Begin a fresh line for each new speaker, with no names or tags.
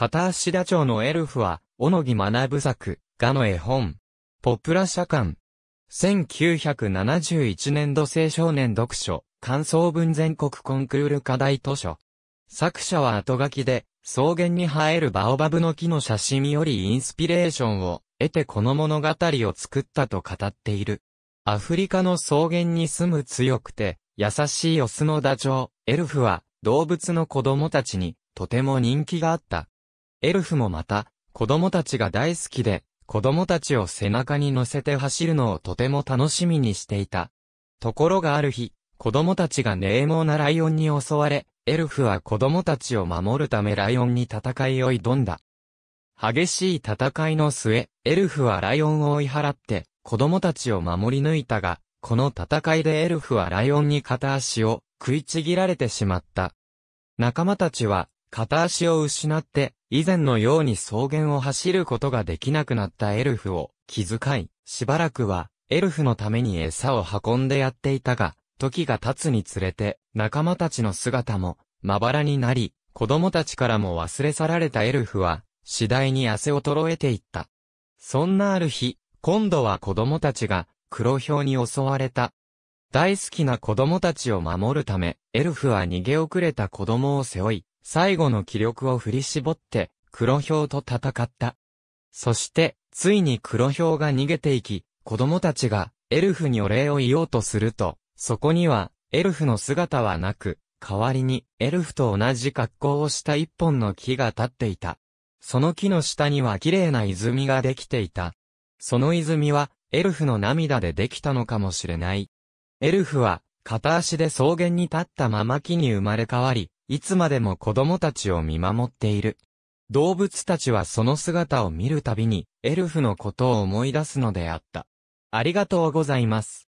片足田町のエルフは、小野木学作、画の絵本。ポプラ社館。1971年度青少年読書、感想文全国コンクール課題図書。作者は後書きで、草原に生えるバオバブの木の写真よりインスピレーションを得てこの物語を作ったと語っている。アフリカの草原に住む強くて、優しいオスのダチョウ、エルフは、動物の子供たちに、とても人気があった。エルフもまた、子供たちが大好きで、子供たちを背中に乗せて走るのをとても楽しみにしていた。ところがある日、子供たちが冷猛なライオンに襲われ、エルフは子供たちを守るためライオンに戦いを挑んだ。激しい戦いの末、エルフはライオンを追い払って、子供たちを守り抜いたが、この戦いでエルフはライオンに片足を食いちぎられてしまった。仲間たちは、片足を失って、以前のように草原を走ることができなくなったエルフを気遣い、しばらくは、エルフのために餌を運んでやっていたが、時が経つにつれて、仲間たちの姿も、まばらになり、子供たちからも忘れ去られたエルフは、次第に汗を衰えていった。そんなある日、今度は子供たちが、黒豹に襲われた。大好きな子供たちを守るため、エルフは逃げ遅れた子供を背負い、最後の気力を振り絞って、黒豹と戦った。そして、ついに黒豹が逃げていき、子供たちがエルフにお礼を言おうとすると、そこにはエルフの姿はなく、代わりにエルフと同じ格好をした一本の木が立っていた。その木の下には綺麗な泉ができていた。その泉はエルフの涙でできたのかもしれない。エルフは片足で草原に立ったまま木に生まれ変わり、いつまでも子供たちを見守っている。動物たちはその姿を見るたびに、エルフのことを思い出すのであった。ありがとうございます。